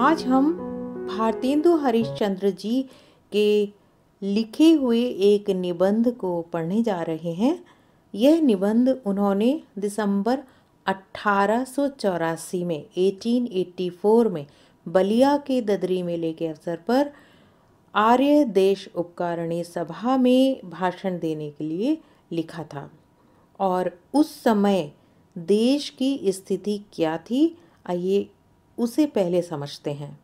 आज हम भारतेंदु हरिश्चंद्र जी के लिखे हुए एक निबंध को पढ़ने जा रहे हैं यह निबंध उन्होंने दिसंबर अट्ठारह में 1884 में बलिया के ददरी मेले के अवसर पर आर्य देश उपकारणी सभा में भाषण देने के लिए लिखा था और उस समय देश की स्थिति क्या थी आइए उसे पहले समझते हैं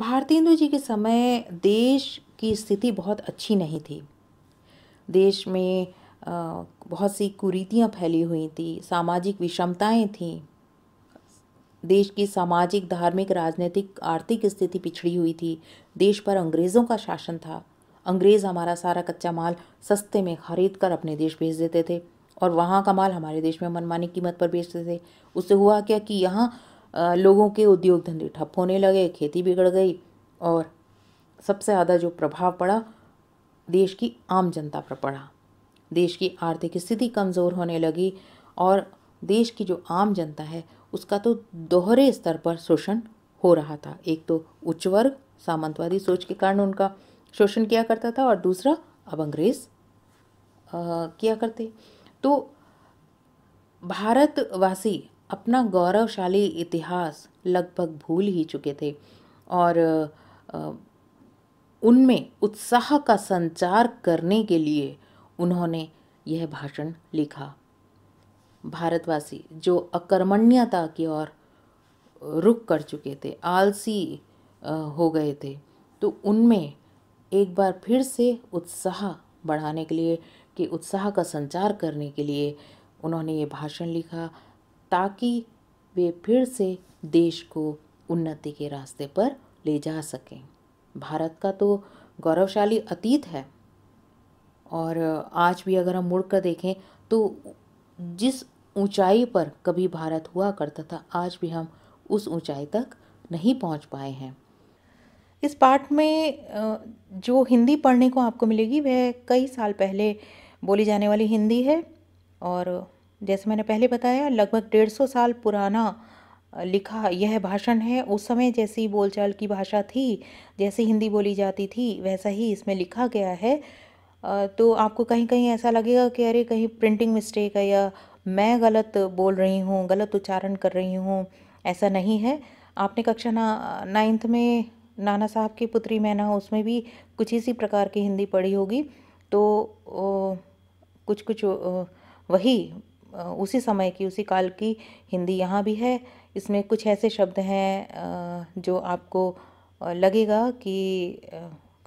भारतेंदु जी के समय देश की स्थिति बहुत अच्छी नहीं थी देश में बहुत सी कुरीतियाँ फैली हुई थी सामाजिक विषमताएं थीं देश की सामाजिक धार्मिक राजनीतिक आर्थिक स्थिति पिछड़ी हुई थी देश पर अंग्रेज़ों का शासन था अंग्रेज़ हमारा सारा कच्चा माल सस्ते में खरीद कर अपने देश भेज देते थे और वहाँ का माल हमारे देश में मनमानी कीमत पर बेचते थे उससे हुआ क्या कि यहाँ लोगों के उद्योग धंधे ठप होने लगे खेती बिगड़ गई और सबसे ज़्यादा जो प्रभाव पड़ा देश की आम जनता पर पड़ा देश की आर्थिक स्थिति कमज़ोर होने लगी और देश की जो आम जनता है उसका तो दोहरे स्तर पर शोषण हो रहा था एक तो उच्च वर्ग सामंतवादी सोच के कारण उनका शोषण किया करता था और दूसरा अब अंग्रेज किया करते तो भारतवासी अपना गौरवशाली इतिहास लगभग भूल ही चुके थे और उनमें उत्साह का संचार करने के लिए उन्होंने यह भाषण लिखा भारतवासी जो अकर्मण्यता की ओर रुक कर चुके थे आलसी हो गए थे तो उनमें एक बार फिर से उत्साह बढ़ाने के लिए कि उत्साह का संचार करने के लिए उन्होंने ये भाषण लिखा ताकि वे फिर से देश को उन्नति के रास्ते पर ले जा सकें भारत का तो गौरवशाली अतीत है और आज भी अगर हम मुड़कर देखें तो जिस ऊंचाई पर कभी भारत हुआ करता था आज भी हम उस ऊंचाई तक नहीं पहुंच पाए हैं इस पाठ में जो हिंदी पढ़ने को आपको मिलेगी वह कई साल पहले बोली जाने वाली हिंदी है और जैसे मैंने पहले बताया लगभग डेढ़ सौ साल पुराना लिखा यह भाषण है उस समय जैसी बोलचाल की भाषा थी जैसी हिंदी बोली जाती थी वैसा ही इसमें लिखा गया है तो आपको कहीं कहीं ऐसा लगेगा कि अरे कहीं प्रिंटिंग मिस्टेक है या मैं गलत बोल रही हूँ गलत उच्चारण कर रही हूँ ऐसा नहीं है आपने कक्षा ना नाइन्थ में नाना साहब की पुत्री ना उसमें भी कुछ इसी प्रकार की हिंदी पढ़ी होगी तो ओ, कुछ कुछ ओ, वही उसी समय की उसी काल की हिंदी यहाँ भी है इसमें कुछ ऐसे शब्द हैं जो आपको लगेगा कि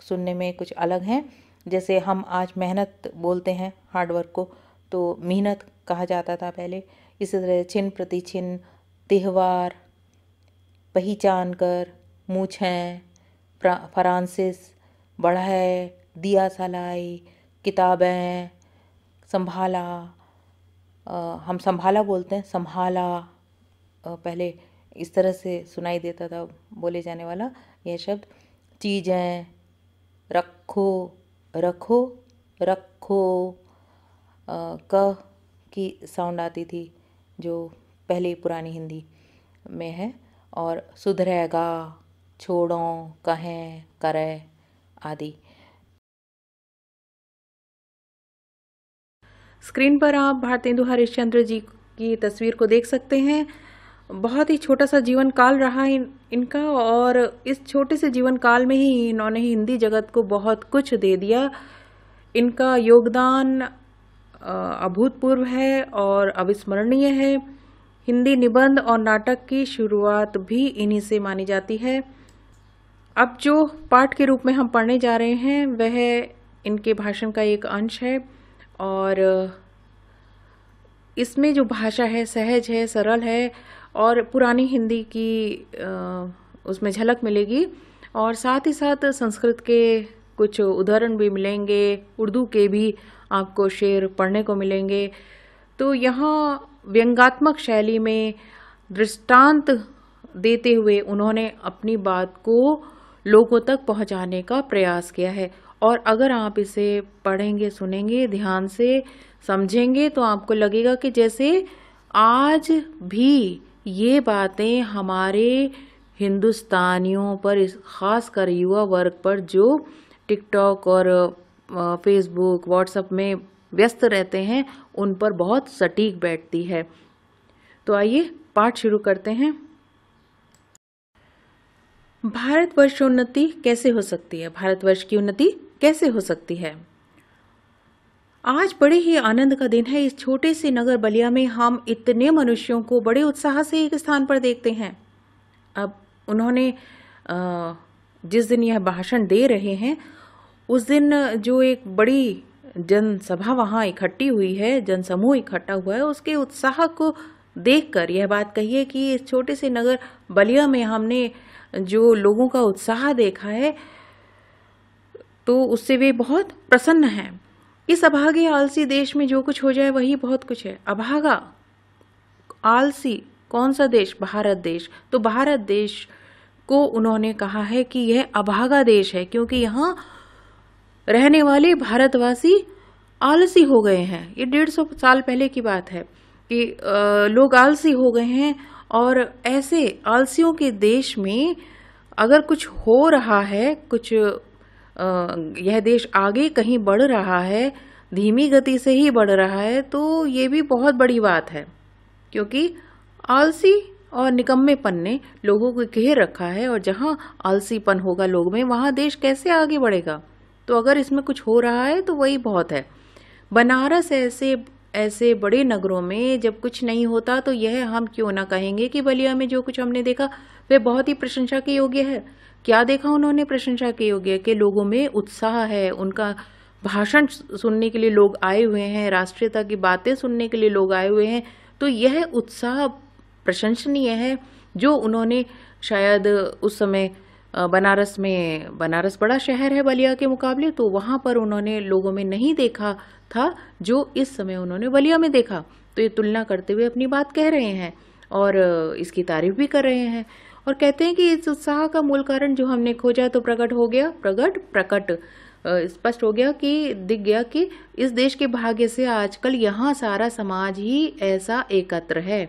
सुनने में कुछ अलग हैं जैसे हम आज मेहनत बोलते हैं हार्डवर्क को तो मेहनत कहा जाता था पहले इसी तरह छिन्न छिन त्यौहार पहचान कर मूछें फ्रांसिस बढ़ाए दिया सलाई किताबें संभाला हम संभाला बोलते हैं संभाला पहले इस तरह से सुनाई देता था बोले जाने वाला यह शब्द चीज़ें रखो रखो रखो क की साउंड आती थी जो पहले पुरानी हिंदी में है और सुधरेगा छोड़ो कहें करें आदि स्क्रीन पर आप भारतेंदु हरिश्चंद्र जी की तस्वीर को देख सकते हैं बहुत ही छोटा सा जीवन काल रहा इन इनका और इस छोटे से जीवन काल में ही इन्होंने हिंदी जगत को बहुत कुछ दे दिया इनका योगदान अभूतपूर्व है और अविस्मरणीय है हिंदी निबंध और नाटक की शुरुआत भी इन्हीं से मानी जाती है अब जो पाठ के रूप में हम पढ़ने जा रहे हैं वह इनके भाषण का एक अंश है और इसमें जो भाषा है सहज है सरल है और पुरानी हिंदी की उसमें झलक मिलेगी और साथ ही साथ संस्कृत के कुछ उदाहरण भी मिलेंगे उर्दू के भी आपको शेर पढ़ने को मिलेंगे तो यहाँ व्यंगात्मक शैली में दृष्टांत देते हुए उन्होंने अपनी बात को लोगों तक पहुँचाने का प्रयास किया है और अगर आप इसे पढ़ेंगे सुनेंगे ध्यान से समझेंगे तो आपको लगेगा कि जैसे आज भी ये बातें हमारे हिंदुस्तानियों पर ख़ास कर युवा वर्ग पर जो टिकटॉक और फेसबुक व्हाट्सएप में व्यस्त रहते हैं उन पर बहुत सटीक बैठती है तो आइए पाठ शुरू करते हैं भारतवर्ष उन्नति कैसे हो सकती है भारतवर्ष की उन्नति कैसे हो सकती है आज बड़े ही आनंद का दिन है इस छोटे से नगर बलिया में हम इतने मनुष्यों को बड़े उत्साह से एक स्थान पर देखते हैं अब उन्होंने जिस दिन यह भाषण दे रहे हैं उस दिन जो एक बड़ी जनसभा वहाँ इकट्ठी हुई है जनसमूह इकट्ठा हुआ है उसके उत्साह को देखकर यह बात कहिए कि इस छोटे से नगर बलिया में हमने जो लोगों का उत्साह देखा है तो उससे वे बहुत प्रसन्न हैं इस अभागे आलसी देश में जो कुछ हो जाए वही बहुत कुछ है अभागा आलसी कौन सा देश भारत देश तो भारत देश को उन्होंने कहा है कि यह अभागा देश है क्योंकि यहाँ रहने वाले भारतवासी आलसी हो गए हैं ये डेढ़ सौ साल पहले की बात है कि आ, लोग आलसी हो गए हैं और ऐसे आलसियों के देश में अगर कुछ हो रहा है कुछ यह देश आगे कहीं बढ़ रहा है धीमी गति से ही बढ़ रहा है तो ये भी बहुत बड़ी बात है क्योंकि आलसी और निकम्मेपन ने लोगों को घेर रखा है और जहाँ आलसीपन होगा लोग में वहाँ देश कैसे आगे बढ़ेगा तो अगर इसमें कुछ हो रहा है तो वही बहुत है बनारस ऐसे ऐसे बड़े नगरों में जब कुछ नहीं होता तो यह हम क्यों ना कहेंगे कि बलिया में जो कुछ हमने देखा वह बहुत ही प्रशंसा के योग्य है क्या देखा उन्होंने प्रशंसा के योग्य कि लोगों में उत्साह है उनका भाषण सुनने के लिए लोग आए हुए हैं राष्ट्रीयता की बातें सुनने के लिए लोग आए हुए हैं तो यह उत्साह प्रशंसनीय है जो उन्होंने शायद उस समय बनारस में बनारस बड़ा शहर है बलिया के मुकाबले तो वहाँ पर उन्होंने लोगों में नहीं देखा था जो इस समय उन्होंने बलिया में देखा तो ये तुलना करते हुए अपनी बात कह रहे हैं और इसकी तारीफ भी कर रहे हैं और कहते हैं कि इस उत्साह का मूल कारण जो हमने खोजा तो प्रकट हो गया प्रकट प्रकट स्पष्ट हो गया कि दिख गया कि इस देश के भाग्य से आजकल यहाँ सारा समाज ही ऐसा एकत्र है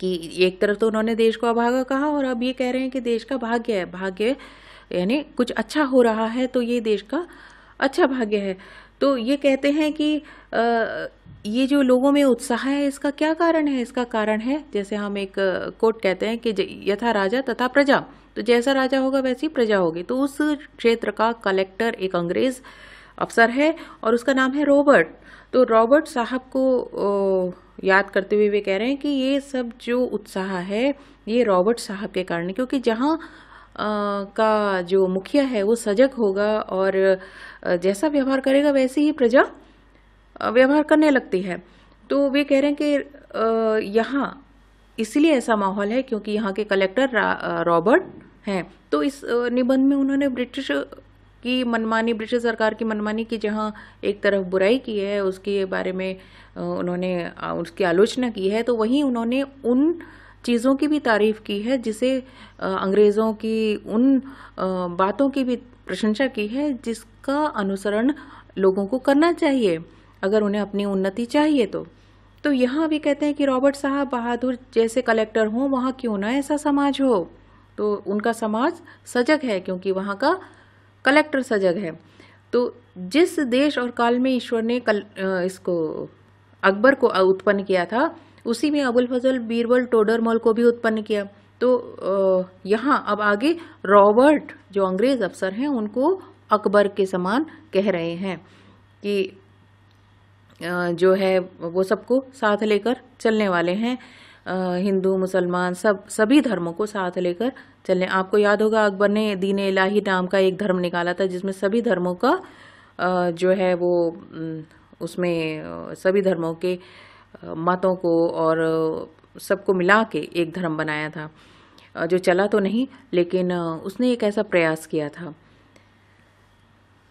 कि एक तरफ तो उन्होंने देश को अभागा कहा और अब ये कह रहे हैं कि देश का भाग्य है भाग्य यानी कुछ अच्छा हो रहा है तो ये देश का अच्छा भाग्य है तो ये कहते हैं कि आ, ये जो लोगों में उत्साह है इसका क्या कारण है इसका कारण है जैसे हम एक कोट कहते हैं कि यथा राजा तथा प्रजा तो जैसा राजा होगा वैसी प्रजा होगी तो उस क्षेत्र का कलेक्टर एक अंग्रेज अफसर है और उसका नाम है रॉबर्ट तो रॉबर्ट साहब को याद करते हुए वे कह रहे हैं कि ये सब जो उत्साह है ये रॉबर्ट साहब के कारण क्योंकि जहाँ का जो मुखिया है वो सजग होगा और जैसा व्यवहार करेगा वैसी ही प्रजा व्यवहार करने लगती है तो वे कह रहे हैं कि यहाँ इसलिए ऐसा माहौल है क्योंकि यहाँ के कलेक्टर रॉबर्ट हैं तो इस निबंध में उन्होंने ब्रिटिश की मनमानी ब्रिटिश सरकार की मनमानी की जहाँ एक तरफ बुराई की है उसके बारे में उन्होंने उसकी आलोचना की है तो वहीं उन्होंने उन चीज़ों की भी तारीफ की है जिसे अंग्रेज़ों की उन बातों की भी प्रशंसा की है जिसका अनुसरण लोगों को करना चाहिए अगर उन्हें अपनी उन्नति चाहिए तो तो यहाँ भी कहते हैं कि रॉबर्ट साहब बहादुर जैसे कलेक्टर हों वहाँ क्यों ना ऐसा समाज हो तो उनका समाज सजग है क्योंकि वहाँ का कलेक्टर सजग है तो जिस देश और काल में ईश्वर ने कल इसको अकबर को उत्पन्न किया था उसी में अबुल फजल बीरबल मॉल को भी उत्पन्न किया तो यहाँ अब आगे रॉबर्ट जो अंग्रेज अफसर हैं उनको अकबर के समान कह रहे हैं कि जो है वो सबको साथ लेकर चलने वाले हैं हिंदू मुसलमान सब सभी धर्मों को साथ लेकर चलने आपको याद होगा अकबर ने दीन इलाही नाम का एक धर्म निकाला था जिसमें सभी धर्मों का जो है वो उसमें सभी धर्मों के मतों को और सबको मिला के एक धर्म बनाया था जो चला तो नहीं लेकिन उसने एक ऐसा प्रयास किया था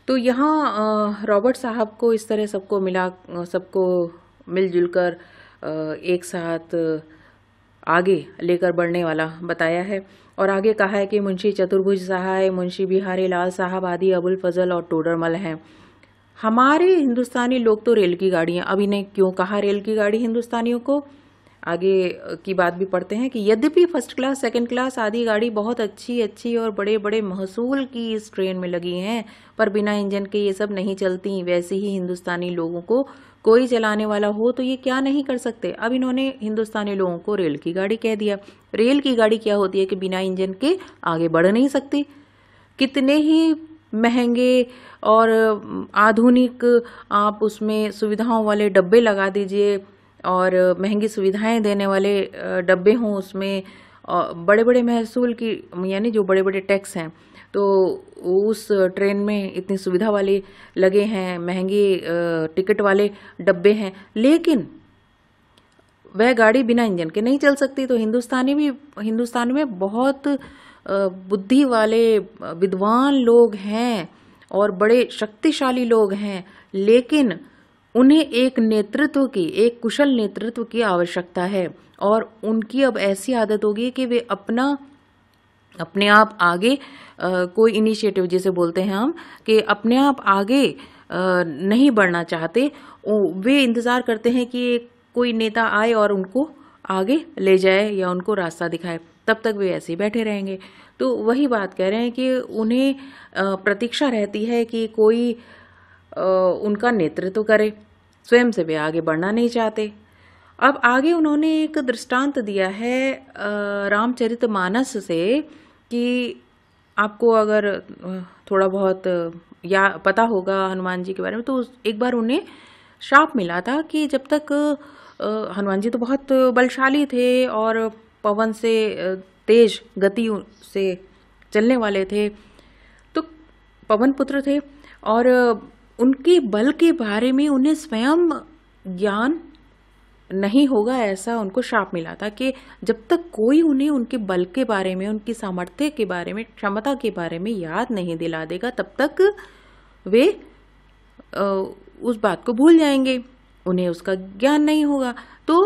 तो यहाँ रॉबर्ट साहब को इस तरह सबको मिला सबको मिलजुल कर एक साथ आगे लेकर बढ़ने वाला बताया है और आगे कहा है कि मुंशी चतुर्भुज सहाय मुंशी बिहारी लाल साहब आदि अबुल फजल और टोडरमल हैं हमारे हिंदुस्तानी लोग तो रेल की गाड़ियाँ अभी ने क्यों कहा रेल की गाड़ी हिंदुस्तानियों को आगे की बात भी पढ़ते हैं कि यद्यपि फर्स्ट क्लास सेकंड क्लास आदि गाड़ी बहुत अच्छी अच्छी और बड़े बड़े महसूल की इस ट्रेन में लगी हैं पर बिना इंजन के ये सब नहीं चलती वैसे ही हिंदुस्तानी लोगों को कोई चलाने वाला हो तो ये क्या नहीं कर सकते अब इन्होंने हिंदुस्तानी लोगों को रेल की गाड़ी कह दिया रेल की गाड़ी क्या होती है कि बिना इंजन के आगे बढ़ नहीं सकती कितने ही महंगे और आधुनिक आप उसमें सुविधाओं वाले डब्बे लगा दीजिए और महंगी सुविधाएं देने वाले डब्बे हों उसमें बड़े बड़े महसूल की यानी जो बड़े बड़े टैक्स हैं तो उस ट्रेन में इतनी सुविधा वाले लगे हैं महंगे टिकट वाले डब्बे हैं लेकिन वह गाड़ी बिना इंजन के नहीं चल सकती तो हिंदुस्तानी भी हिंदुस्तान में बहुत बुद्धि वाले विद्वान लोग हैं और बड़े शक्तिशाली लोग हैं लेकिन उन्हें एक नेतृत्व की एक कुशल नेतृत्व की आवश्यकता है और उनकी अब ऐसी आदत होगी कि वे अपना अपने आप आगे आ, कोई इनिशिएटिव जिसे बोलते हैं हम कि अपने आप आगे आ, नहीं बढ़ना चाहते वे इंतज़ार करते हैं कि कोई नेता आए और उनको आगे ले जाए या उनको रास्ता दिखाए तब तक वे ऐसे ही बैठे रहेंगे तो वही बात कह रहे हैं कि उन्हें प्रतीक्षा रहती है कि कोई उनका नेतृत्व करे स्वयं से वे आगे बढ़ना नहीं चाहते अब आगे उन्होंने एक दृष्टांत दिया है रामचरित मानस से कि आपको अगर थोड़ा बहुत या पता होगा हनुमान जी के बारे में तो एक बार उन्हें श्राप मिला था कि जब तक हनुमान जी तो बहुत बलशाली थे और पवन से तेज गति से चलने वाले थे तो पवन पुत्र थे और उनके बल के बारे में उन्हें स्वयं ज्ञान नहीं होगा ऐसा उनको श्राप मिला था कि जब तक कोई उन्हें उनके बल के बारे में उनकी सामर्थ्य के बारे में क्षमता के बारे में याद नहीं दिला देगा तब तक वे उस बात को भूल जाएंगे उन्हें उसका ज्ञान नहीं होगा तो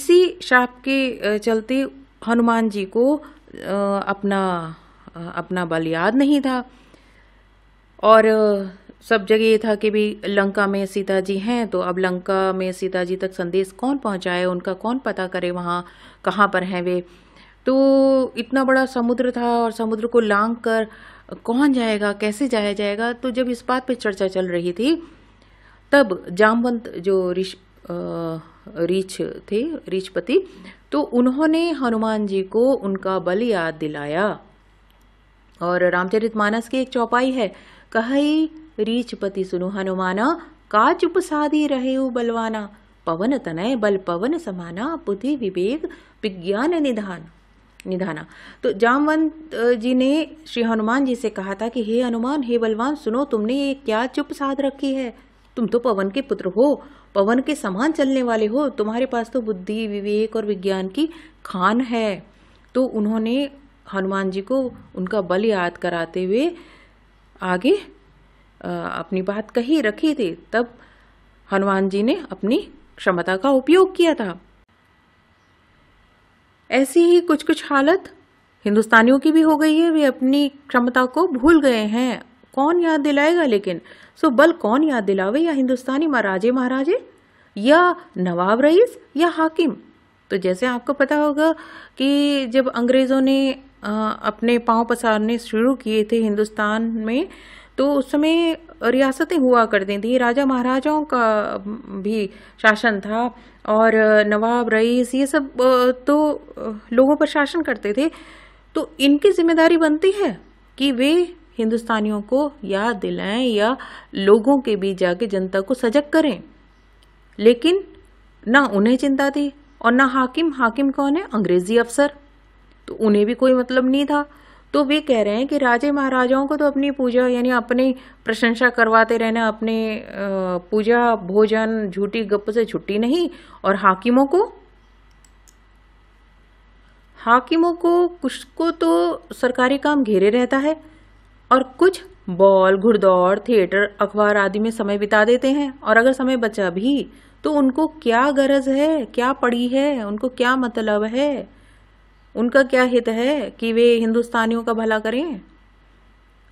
इसी श्राप के चलते हनुमान जी को अपना अपना बल याद नहीं था और सब जगह ये था कि भी लंका में सीता जी हैं तो अब लंका में सीता जी तक संदेश कौन पहुंचाए उनका कौन पता करे वहाँ कहाँ पर हैं वे तो इतना बड़ा समुद्र था और समुद्र को लांग कर कौन जाएगा कैसे जाया जाएगा तो जब इस बात पे चर्चा चल रही थी तब जामवंत जो ऋष रीछ थे रीछपति तो उन्होंने हनुमान जी को उनका बल याद दिलाया और रामचरितमानस की एक चौपाई है पति सुनु हनुमाना का चुप साधी रहे बलवाना पवन तनय बल पवन समाना बुद्धि विवेक विज्ञान निधान निधाना तो जामवंत जी ने श्री हनुमान जी से कहा था कि हे हनुमान हे बलवान सुनो तुमने ये क्या चुप साध रखी है तुम तो पवन के पुत्र हो पवन के समान चलने वाले हो तुम्हारे पास तो बुद्धि विवेक और विज्ञान की खान है तो उन्होंने हनुमान जी को उनका बल याद कराते हुए आगे अपनी बात कही रखी थी तब हनुमान जी ने अपनी क्षमता का उपयोग किया था ऐसी ही कुछ कुछ हालत हिंदुस्तानियों की भी हो गई है वे अपनी क्षमता को भूल गए हैं कौन याद दिलाएगा लेकिन सो बल कौन याद दिलावे या हिंदुस्तानी महाराजे महाराजे या नवाब रईस या हाकिम तो जैसे आपको पता होगा कि जब अंग्रेज़ों ने अपने पाँव पसारने शुरू किए थे हिंदुस्तान में तो उस समय रियासतें हुआ करती थी राजा महाराजाओं का भी शासन था और नवाब रईस ये सब तो लोगों पर शासन करते थे तो इनकी जिम्मेदारी बनती है कि वे हिंदुस्तानियों को याद दिलाएं या लोगों के बीच जाके जनता को सजग करें लेकिन ना उन्हें चिंता थी और ना हाकिम हाकिम कौन है अंग्रेजी अफसर तो उन्हें भी कोई मतलब नहीं था तो वे कह रहे हैं कि राजे महाराजाओं को तो अपनी पूजा यानी अपनी प्रशंसा करवाते रहना अपने पूजा भोजन झूठी गप से छुट्टी नहीं और हाकिमों को हाकिमों को कुछ को तो सरकारी काम घेरे रहता है और कुछ बॉल घुड़दौड़ थिएटर अखबार आदि में समय बिता देते हैं और अगर समय बचा भी तो उनको क्या गरज है क्या पड़ी है उनको क्या मतलब है उनका क्या हित है कि वे हिंदुस्तानियों का भला करें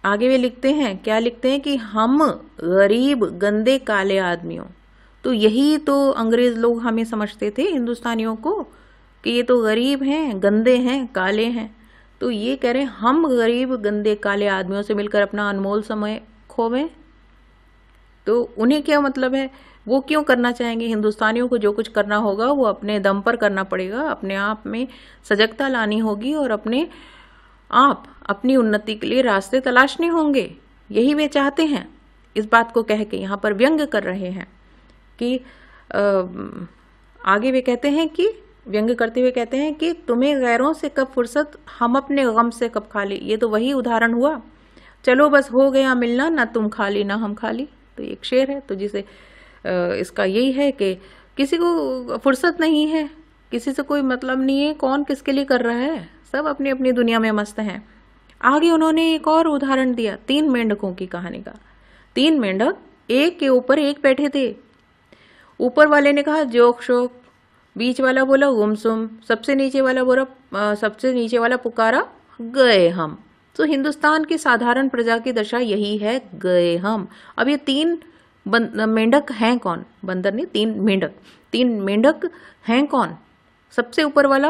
आगे वे लिखते हैं क्या लिखते हैं कि हम गरीब गंदे काले आदमियों तो यही तो अंग्रेज लोग हमें समझते थे हिंदुस्तानियों को कि ये तो गरीब हैं गंदे हैं काले हैं तो ये कह रहे हैं हम गरीब गंदे काले आदमियों से मिलकर अपना अनमोल समय खोवें तो उन्हें क्या मतलब है वो क्यों करना चाहेंगे हिंदुस्तानियों को जो कुछ करना होगा वो अपने दम पर करना पड़ेगा अपने आप में सजगता लानी होगी और अपने आप अपनी उन्नति के लिए रास्ते तलाशने होंगे यही वे चाहते हैं इस बात को कह के यहाँ पर व्यंग कर रहे हैं कि आगे वे कहते हैं कि व्यंग करते हुए कहते हैं कि तुम्हें गैरों से कब फुर्सत हम अपने गम से कब खाली ये तो वही उदाहरण हुआ चलो बस हो गया मिलना ना तुम खाली ना हम खाली तो एक शेर है तो जिसे इसका यही है कि किसी को फुर्सत नहीं है किसी से कोई मतलब नहीं है कौन किसके लिए कर रहा है सब अपनी अपनी दुनिया में मस्त हैं आगे उन्होंने एक और उदाहरण दिया तीन मेंढकों की कहानी का तीन मेंढक एक के ऊपर एक बैठे थे ऊपर वाले ने कहा जोक शोक बीच वाला बोला गुमसुम सबसे नीचे वाला बोला सबसे नीचे वाला पुकारा गए हम तो हिंदुस्तान की साधारण प्रजा की दशा यही है गए हम अब ये तीन मेंढक हैं कौन बंदर ने तीन मेंढक तीन मेंढक हैं कौन सबसे ऊपर वाला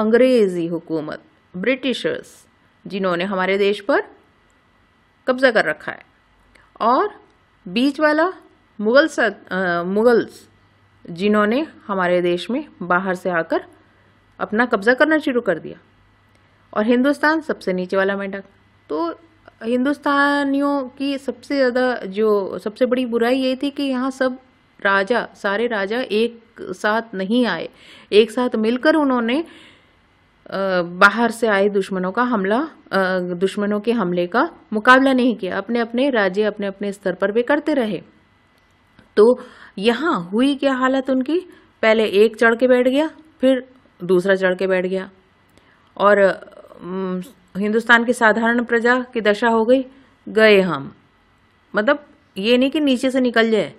अंग्रेज़ी हुकूमत ब्रिटिशर्स जिन्होंने हमारे देश पर कब्ज़ा कर रखा है और बीच वाला मुगल सद मुगल्स जिन्होंने हमारे देश में बाहर से आकर अपना कब्ज़ा करना शुरू कर दिया और हिंदुस्तान सबसे नीचे वाला मेंढक तो हिंदुस्तानियों की सबसे ज़्यादा जो सबसे बड़ी बुराई ये थी कि यहाँ सब राजा सारे राजा एक साथ नहीं आए एक साथ मिलकर उन्होंने बाहर से आए दुश्मनों का हमला दुश्मनों के हमले का मुकाबला नहीं किया अपने अपने राज्य अपने अपने स्तर पर वे करते रहे तो यहाँ हुई क्या हालत उनकी पहले एक चढ़ के बैठ गया फिर दूसरा चढ़ के बैठ गया और हिंदुस्तान की साधारण प्रजा की दशा हो गई गए हम मतलब ये नहीं कि नीचे से निकल जाए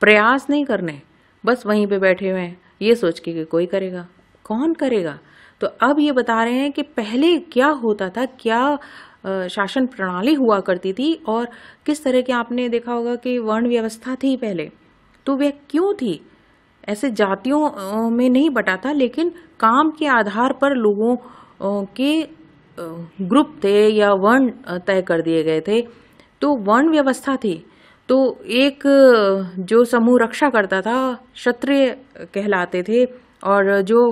प्रयास नहीं करने बस वहीं पे बैठे हुए हैं ये सोच के कि कोई करेगा कौन करेगा तो अब ये बता रहे हैं कि पहले क्या होता था क्या शासन प्रणाली हुआ करती थी और किस तरह के आपने देखा होगा कि वर्ण व्यवस्था थी पहले तो वह क्यों थी ऐसे जातियों में नहीं बटा था लेकिन काम के आधार पर लोगों के ग्रुप थे या वर्ण तय कर दिए गए थे तो वर्ण व्यवस्था थी तो एक जो समूह रक्षा करता था क्षत्रिय कहलाते थे और जो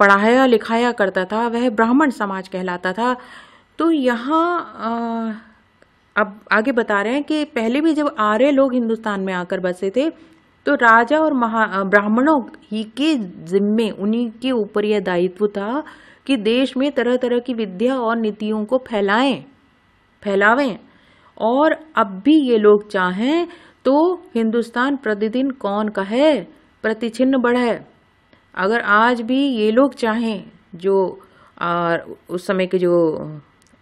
पढ़ाया लिखाया करता था वह ब्राह्मण समाज कहलाता था तो यहाँ अब आगे बता रहे हैं कि पहले भी जब आर्य लोग हिंदुस्तान में आकर बसे थे तो राजा और महा ब्राह्मणों ही के जिम्मे उन्हीं के ऊपर यह दायित्व था कि देश में तरह तरह की विद्या और नीतियों को फैलाएं फैलावें और अब भी ये लोग चाहें तो हिंदुस्तान प्रतिदिन कौन का है बढ़े अगर आज भी ये लोग चाहें जो आ, उस समय के जो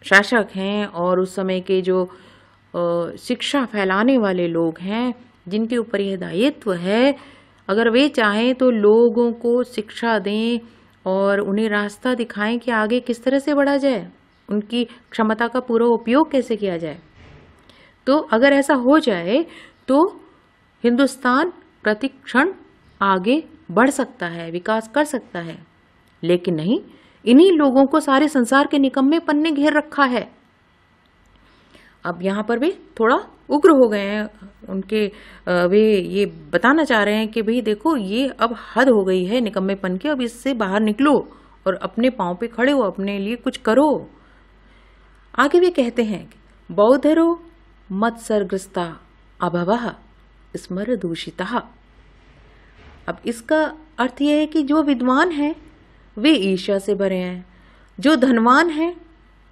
शासक हैं और उस समय के जो शिक्षा फैलाने वाले लोग हैं जिनके ऊपर यह दायित्व है अगर वे चाहें तो लोगों को शिक्षा दें और उन्हें रास्ता दिखाएं कि आगे किस तरह से बढ़ा जाए उनकी क्षमता का पूरा उपयोग कैसे किया जाए तो अगर ऐसा हो जाए तो हिंदुस्तान प्रतिक्षण आगे बढ़ सकता है विकास कर सकता है लेकिन नहीं इन्हीं लोगों को सारे संसार के निकम्मे पन्ने घेर रखा है अब यहाँ पर भी थोड़ा उग्र हो गए हैं उनके वे ये बताना चाह रहे हैं कि भाई देखो ये अब हद हो गई है निकम्मेपन की अब इससे बाहर निकलो और अपने पाँव पे खड़े हो अपने लिए कुछ करो आगे वे कहते हैं बौद्धरो मत सरग्रस्ता अभव स्मर दूषिता अब इसका अर्थ यह है कि जो विद्वान हैं वे ईर्ष्या से भरे हैं जो धनवान हैं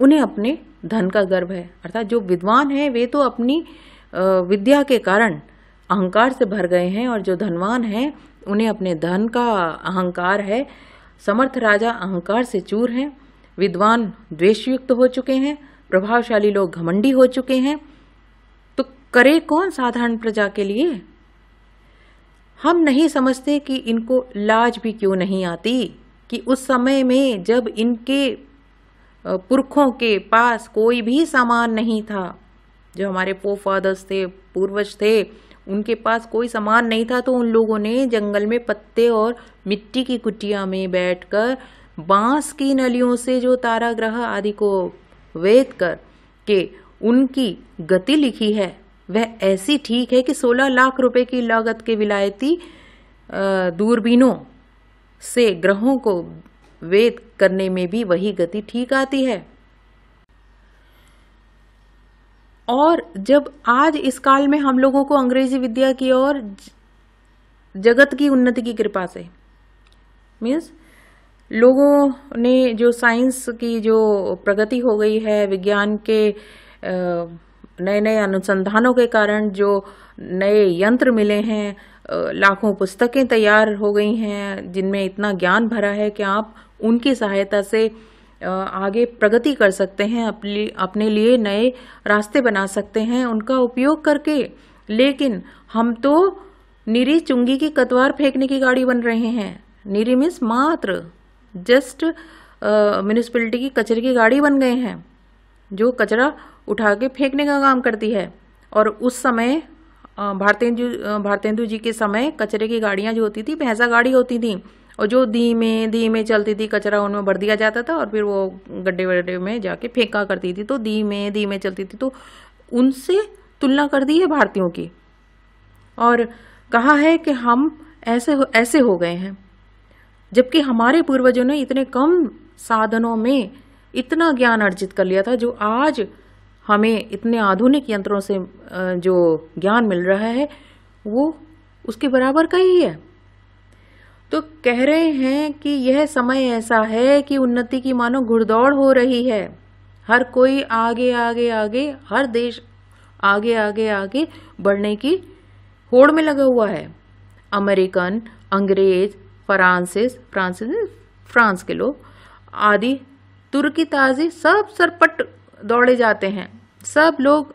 उन्हें अपने धन का गर्व है अर्थात जो विद्वान हैं वे तो अपनी विद्या के कारण अहंकार से भर गए हैं और जो धनवान हैं उन्हें अपने धन का अहंकार है समर्थ राजा अहंकार से चूर हैं विद्वान द्वेषयुक्त हो चुके हैं प्रभावशाली लोग घमंडी हो चुके हैं तो करे कौन साधारण प्रजा के लिए हम नहीं समझते कि इनको लाज भी क्यों नहीं आती कि उस समय में जब इनके पुरखों के पास कोई भी सामान नहीं था जो हमारे फो फादर्स थे पूर्वज थे उनके पास कोई सामान नहीं था तो उन लोगों ने जंगल में पत्ते और मिट्टी की कुटिया में बैठकर बांस की नलियों से जो तारा ग्रह आदि को वेद कर के उनकी गति लिखी है वह ऐसी ठीक है कि 16 लाख रुपए की लागत के विलायती दूरबीनों से ग्रहों को वेद करने में भी वही गति ठीक आती है और जब आज इस काल में हम लोगों को अंग्रेजी विद्या की ओर जगत की उन्नति की कृपा से मीन्स लोगों ने जो साइंस की जो प्रगति हो गई है विज्ञान के नए नए अनुसंधानों के कारण जो नए यंत्र मिले हैं लाखों पुस्तकें तैयार हो गई हैं जिनमें इतना ज्ञान भरा है कि आप उनकी सहायता से आगे प्रगति कर सकते हैं अपने अपने लिए नए रास्ते बना सकते हैं उनका उपयोग करके लेकिन हम तो निरी चुंगी की कतवार फेंकने की गाड़ी बन रहे हैं निरी मीन्स मात्र जस्ट म्यूनिसपैलिटी की कचरे की गाड़ी बन गए हैं जो कचरा उठा के फेंकने का काम करती है और उस समय भारतेंदु भारतेंदु जी के समय कचरे की गाड़ियाँ जो होती थी भैंसा गाड़ी होती थी और जो धीमे धीमे चलती थी कचरा उनमें भर दिया जाता था और फिर वो गड्ढे वड्ढे में जाके फेंका करती थी तो धीमे धीमे चलती थी तो उनसे तुलना कर दी है भारतीयों की और कहा है कि हम ऐसे हो, ऐसे हो गए हैं जबकि हमारे पूर्वजों ने इतने कम साधनों में इतना ज्ञान अर्जित कर लिया था जो आज हमें इतने आधुनिक यंत्रों से जो ज्ञान मिल रहा है वो उसके बराबर का ही है तो कह रहे हैं कि यह समय ऐसा है कि उन्नति की मानो घुड़दौड़ हो रही है हर कोई आगे आगे आगे हर देश आगे आगे आगे बढ़ने की होड़ में लगा हुआ है अमेरिकन अंग्रेज फ्रांसिस फ्रांसिस फ्रांस के लोग आदि तुर्की ताजी सब सरपट दौड़े जाते हैं सब लोग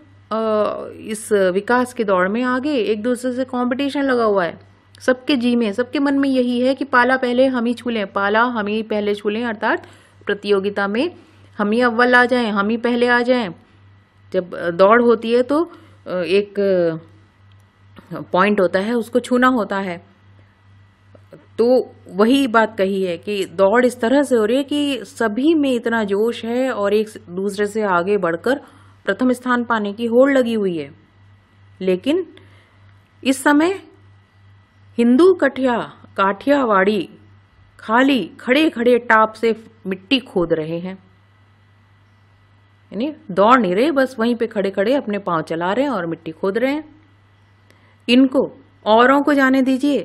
इस विकास के दौड़ में आगे एक दूसरे से कंपटीशन लगा हुआ है सबके जी में सबके मन में यही है कि पाला पहले हम ही छू लें पाला हम ही पहले छूलें अर्थात प्रतियोगिता में हम ही अव्वल आ जाएं हम ही पहले आ जाएं जब दौड़ होती है तो एक पॉइंट होता है उसको छूना होता है तो वही बात कही है कि दौड़ इस तरह से हो रही है कि सभी में इतना जोश है और एक दूसरे से आगे बढ़कर प्रथम स्थान पाने की होड़ लगी हुई है लेकिन इस समय हिंदू कठिया काठियावाड़ी खाली खड़े खड़े टाप से मिट्टी खोद रहे हैं यानी दौड़ नहीं रहे बस वहीं पे खड़े खड़े अपने पांव चला रहे हैं और मिट्टी खोद रहे हैं इनको औरों को जाने दीजिए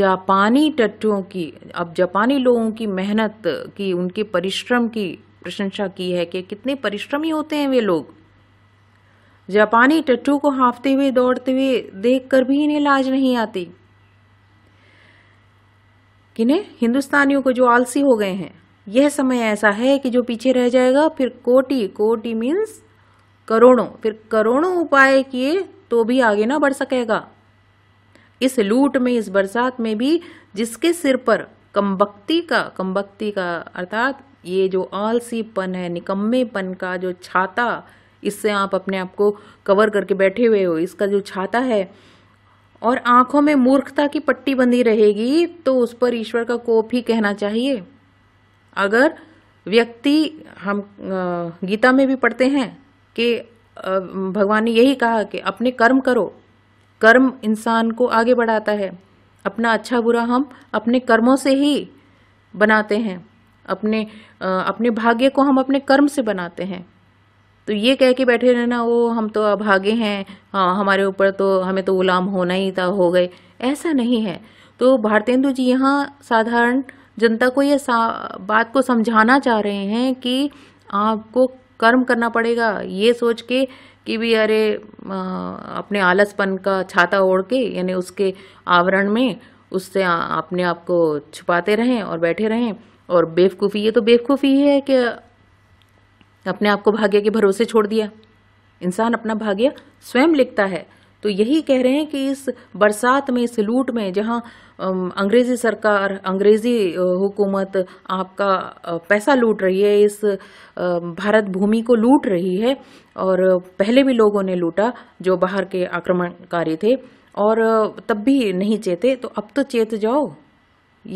जापानी टट्टुओं की अब जापानी लोगों की मेहनत की उनके परिश्रम की प्रशंसा की है कि कितने परिश्रमी होते हैं वे लोग जापानी टट्टू को हाँफते हुए दौड़ते हुए देखकर भी इन्हें लाज नहीं आती किन्हें हिंदुस्तानियों को जो आलसी हो गए हैं यह समय ऐसा है कि जो पीछे रह जाएगा फिर कोटि कोटि मीन्स करोड़ों फिर करोड़ों उपाय किए तो भी आगे ना बढ़ सकेगा इस लूट में इस बरसात में भी जिसके सिर पर कमबख्ती का कमबख्ती का अर्थात ये जो आलसीपन है निकम्मेपन का जो छाता इससे आप अपने आप को कवर करके बैठे हुए हो इसका जो छाता है और आंखों में मूर्खता की पट्टी बंधी रहेगी तो उस पर ईश्वर का कोप ही कहना चाहिए अगर व्यक्ति हम गीता में भी पढ़ते हैं कि भगवान ने यही कहा कि अपने कर्म करो कर्म इंसान को आगे बढ़ाता है अपना अच्छा बुरा हम अपने कर्मों से ही बनाते हैं अपने अपने भाग्य को हम अपने कर्म से बनाते हैं तो ये कह के बैठे रहना वो हम तो अभागे हैं हाँ हमारे ऊपर तो हमें तो गुलाम होना ही था हो गए ऐसा नहीं है तो भारतेंदु जी यहाँ साधारण जनता को ये बात को समझाना चाह रहे हैं कि आपको कर्म करना पड़ेगा ये सोच के कि भी अरे अपने आलसपन का छाता ओढ़ के यानी उसके आवरण में उससे अपने आप को छुपाते रहें और बैठे रहें और बेवकूफ़ी ये तो बेवकूफ़ी है कि अपने आप को भाग्य के भरोसे छोड़ दिया इंसान अपना भाग्य स्वयं लिखता है तो यही कह रहे हैं कि इस बरसात में इस लूट में जहाँ अंग्रेज़ी सरकार अंग्रेज़ी हुकूमत आपका पैसा लूट रही है इस भारत भूमि को लूट रही है और पहले भी लोगों ने लूटा जो बाहर के आक्रमणकारी थे और तब भी नहीं चेते तो अब तो चेत जाओ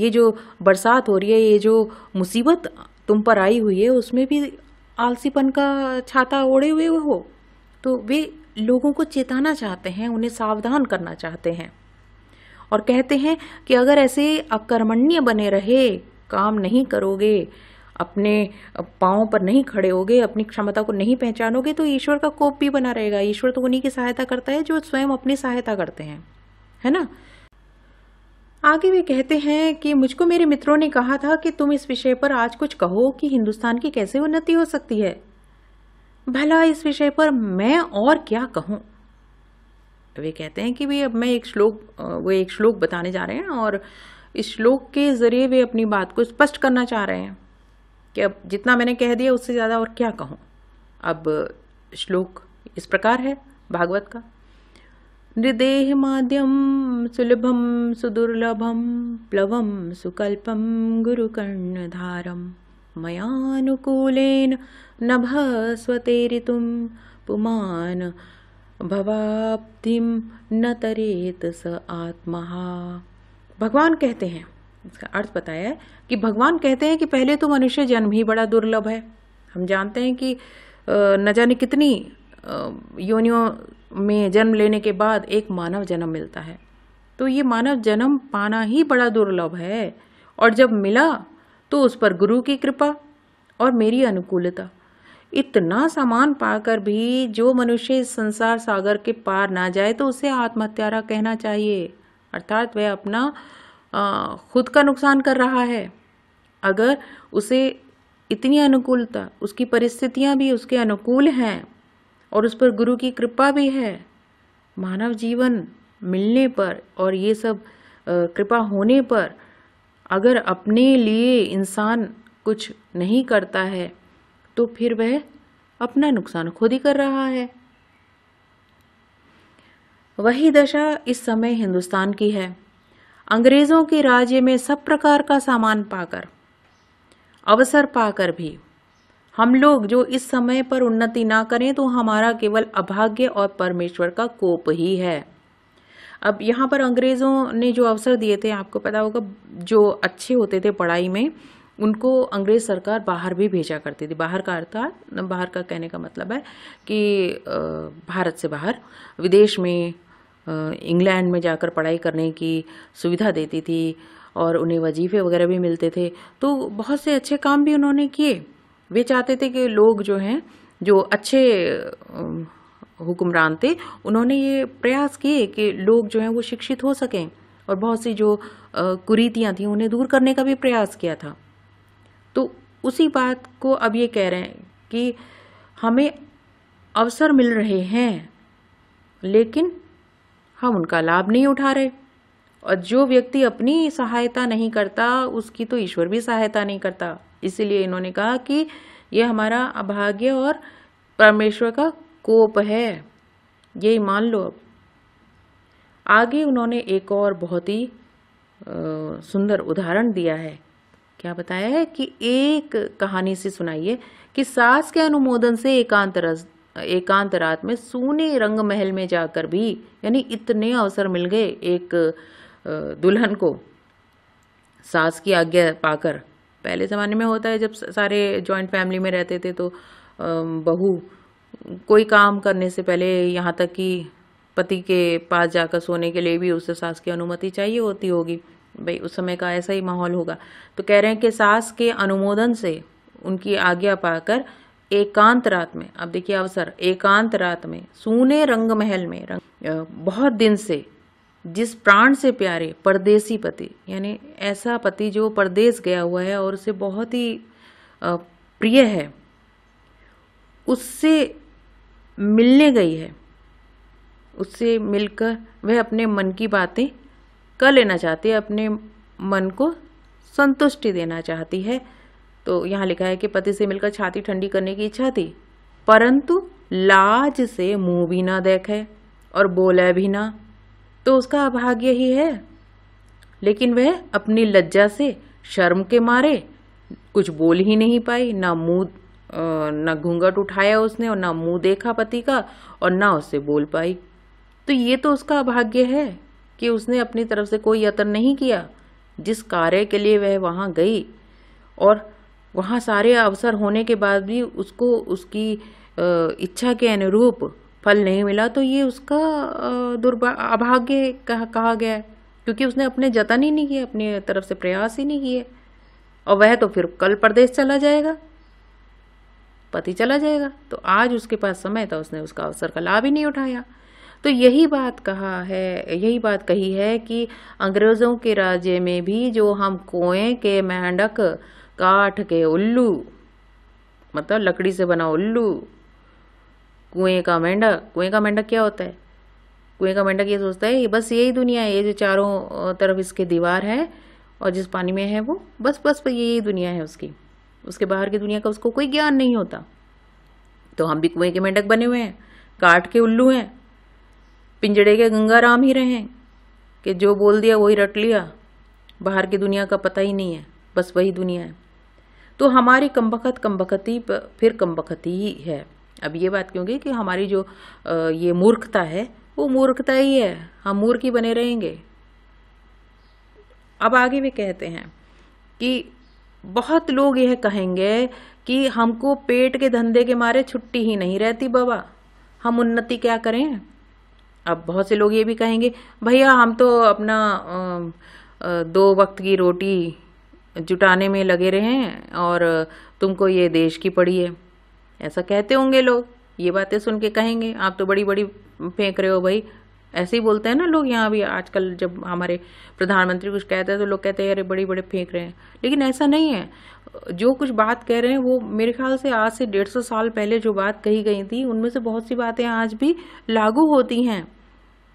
ये जो बरसात हो रही है ये जो मुसीबत तुम पर आई हुई है उसमें भी आलसीपन का छाता ओढ़े हुए हो तो वे लोगों को चेताना चाहते हैं उन्हें सावधान करना चाहते हैं और कहते हैं कि अगर ऐसे अकर्मण्य बने रहे काम नहीं करोगे अपने पाँव पर नहीं खड़े होगे अपनी क्षमता को नहीं पहचानोगे तो ईश्वर का कोप भी बना रहेगा ईश्वर तो उन्हीं की सहायता करता है जो स्वयं अपनी सहायता करते हैं है ना आगे वे कहते हैं कि मुझको मेरे मित्रों ने कहा था कि तुम इस विषय पर आज कुछ कहो कि हिंदुस्तान की कैसे उन्नति हो सकती है भला इस विषय पर मैं और क्या कहूँ वे कहते हैं कि भाई अब मैं एक श्लोक वो एक श्लोक बताने जा रहे हैं और इस श्लोक के ज़रिए वे अपनी बात को स्पष्ट करना चाह रहे हैं कि अब जितना मैंने कह दिया उससे ज़्यादा और क्या कहूँ अब श्लोक इस प्रकार है भागवत का सुलभम सुदुर्लभम सुदुर्लभं सुकल्पम गुरुकर्णधारम मयानुकूल नभ नभस्वतेरितुं पुमान् भवाप्ति न तरेत स आत्मा भगवान कहते हैं इसका अर्थ बताया है कि भगवान कहते हैं कि पहले तो मनुष्य जन्म ही बड़ा दुर्लभ है हम जानते हैं कि न जाने कितनी योनियों में जन्म लेने के बाद एक मानव जन्म मिलता है तो ये मानव जन्म पाना ही बड़ा दुर्लभ है और जब मिला तो उस पर गुरु की कृपा और मेरी अनुकूलता इतना सामान पाकर भी जो मनुष्य इस संसार सागर के पार ना जाए तो उसे आत्महत्यारा कहना चाहिए अर्थात वह अपना आ, खुद का नुकसान कर रहा है अगर उसे इतनी अनुकूलता उसकी परिस्थितियाँ भी उसके अनुकूल हैं और उस पर गुरु की कृपा भी है मानव जीवन मिलने पर और ये सब कृपा होने पर अगर अपने लिए इंसान कुछ नहीं करता है तो फिर वह अपना नुकसान खुद ही कर रहा है वही दशा इस समय हिंदुस्तान की है अंग्रेज़ों के राज्य में सब प्रकार का सामान पाकर अवसर पाकर भी हम लोग जो इस समय पर उन्नति ना करें तो हमारा केवल अभाग्य और परमेश्वर का कोप ही है अब यहाँ पर अंग्रेज़ों ने जो अवसर दिए थे आपको पता होगा जो अच्छे होते थे पढ़ाई में उनको अंग्रेज सरकार बाहर भी भेजा करती थी बाहर का अर्थात बाहर का कहने का मतलब है कि भारत से बाहर विदेश में इंग्लैंड में जाकर पढ़ाई करने की सुविधा देती थी और उन्हें वजीफे वगैरह भी मिलते थे तो बहुत से अच्छे काम भी उन्होंने किए वे चाहते थे कि लोग जो हैं जो अच्छे हुक्मरान थे उन्होंने ये प्रयास किए कि लोग जो हैं वो शिक्षित हो सकें और बहुत सी जो कुरीतियाँ थीं उन्हें दूर करने का भी प्रयास किया था तो उसी बात को अब ये कह रहे हैं कि हमें अवसर मिल रहे हैं लेकिन हम उनका लाभ नहीं उठा रहे और जो व्यक्ति अपनी सहायता नहीं करता उसकी तो ईश्वर भी सहायता नहीं करता इसीलिए इन्होंने कहा कि ये हमारा अभाग्य और परमेश्वर का कोप है यही मान लो अब आगे उन्होंने एक और बहुत ही सुंदर उदाहरण दिया है क्या बताया है कि एक कहानी से सुनाइए कि सास के अनुमोदन से एकांत रस एकांत रात में सोने रंग महल में जाकर भी यानी इतने अवसर मिल गए एक दुल्हन को सास की आज्ञा पाकर पहले ज़माने में होता है जब सारे जॉइंट फैमिली में रहते थे तो बहू कोई काम करने से पहले यहाँ तक कि पति के पास जाकर सोने के लिए भी उससे सास की अनुमति चाहिए होती होगी भाई उस समय का ऐसा ही माहौल होगा तो कह रहे हैं कि सास के अनुमोदन से उनकी आज्ञा पाकर एकांत रात में अब देखिए अवसर एकांत रात में सूने रंग महल में रंग बहुत दिन से जिस प्राण से प्यारे परदेसी पति यानी ऐसा पति जो परदेश गया हुआ है और उसे बहुत ही प्रिय है उससे मिलने गई है उससे मिलकर वह अपने मन की बातें कर लेना चाहती है अपने मन को संतुष्टि देना चाहती है तो यहाँ लिखा है कि पति से मिलकर छाती ठंडी करने की इच्छा थी परंतु लाज से मुंह भी ना देखे और बोले भी ना तो उसका अभाग्य ही है लेकिन वह अपनी लज्जा से शर्म के मारे कुछ बोल ही नहीं पाई ना मुंह ना घूंघट उठाया उसने और ना मुंह देखा पति का और ना उससे बोल पाई तो ये तो उसका अभाग्य है कि उसने अपनी तरफ से कोई यत्न नहीं किया जिस कार्य के लिए वह वहाँ गई और वहाँ सारे अवसर होने के बाद भी उसको उसकी इच्छा के अनुरूप फल नहीं मिला तो ये उसका दुर्भा अभाग्य कहा, कहा गया है क्योंकि उसने अपने जतन ही नहीं किए अपनी तरफ से प्रयास ही नहीं किए और वह तो फिर कल प्रदेश चला जाएगा पति चला जाएगा तो आज उसके पास समय था उसने उसका अवसर का लाभ ही नहीं उठाया तो यही बात कहा है यही बात कही है कि अंग्रेज़ों के राज्य में भी जो हम कुएं के मेंढक काठ के उल्लू मतलब लकड़ी से बना उल्लू कुएं का मेंढक कुएं का मेंढक क्या होता है कुएं का मेंढक ये सोचता है ये बस यही दुनिया है ये जो चारों तरफ इसके दीवार है और जिस पानी में है वो बस बस यही दुनिया है उसकी उसके बाहर की दुनिया का उसको कोई ज्ञान नहीं होता तो हम भी कुएं के मेंढक बने हुए हैं काट के उल्लू हैं पिंजड़े के गंगाराम ही रहे कि जो बोल दिया वही रट लिया बाहर की दुनिया का पता ही नहीं है बस वही दुनिया है तो हमारी कमबखत कमबखती फिर कमबखती ही है अब ये बात क्योंकि कि हमारी जो ये मूर्खता है वो मूर्खता ही है हम मूर्ख ही बने रहेंगे अब आगे भी कहते हैं कि बहुत लोग यह कहेंगे कि हमको पेट के धंधे के मारे छुट्टी ही नहीं रहती बाबा हम उन्नति क्या करें अब बहुत से लोग ये भी कहेंगे भैया हम तो अपना दो वक्त की रोटी जुटाने में लगे रहे हैं और तुमको ये देश की पड़ी है ऐसा कहते होंगे लोग ये बातें सुन के कहेंगे आप तो बड़ी बड़ी फेंक रहे हो भाई ऐसे ही बोलते हैं ना लोग यहाँ भी आजकल जब हमारे प्रधानमंत्री कुछ कहते हैं तो लोग कहते हैं अरे बड़े बड़े फेंक रहे हैं लेकिन ऐसा नहीं है जो कुछ बात कह रहे हैं वो मेरे ख्याल से आज से डेढ़ सौ साल पहले जो बात कही गई थी उनमें से बहुत सी बातें आज भी लागू होती हैं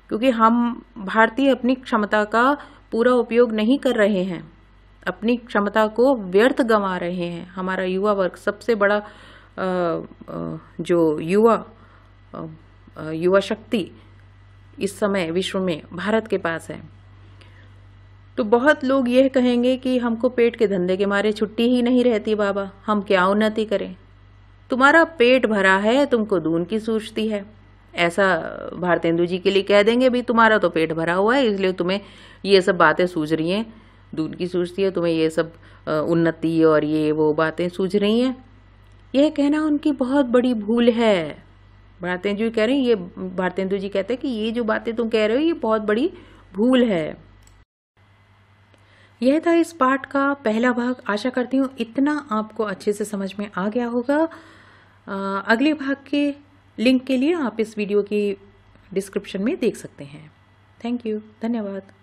क्योंकि हम भारतीय अपनी क्षमता का पूरा उपयोग नहीं कर रहे हैं अपनी क्षमता को व्यर्थ गंवा रहे हैं हमारा युवा वर्ग सबसे बड़ा जो युवा युवा शक्ति इस समय विश्व में भारत के पास है तो बहुत लोग यह कहेंगे कि हमको पेट के धंधे के मारे छुट्टी ही नहीं रहती बाबा हम क्या उन्नति करें तुम्हारा पेट भरा है तुमको दून की सूझती है ऐसा भारतेंदु जी के लिए कह देंगे भाई तुम्हारा तो पेट भरा हुआ है इसलिए तुम्हें ये सब बातें सूझ रही हैं दून की सूझती है तुम्हें ये सब उन्नति और ये वो बातें सूझ रही हैं यह कहना उनकी बहुत बड़ी भूल है भारतेंदु जी कह रहे हैं ये भारतेंदु जी कहते हैं कि ये जो बातें तुम कह रहे हो ये बहुत बड़ी भूल है यह था इस पाठ का पहला भाग आशा करती हूँ इतना आपको अच्छे से समझ में आ गया होगा आ, अगले भाग के लिंक के लिए आप इस वीडियो की डिस्क्रिप्शन में देख सकते हैं थैंक यू धन्यवाद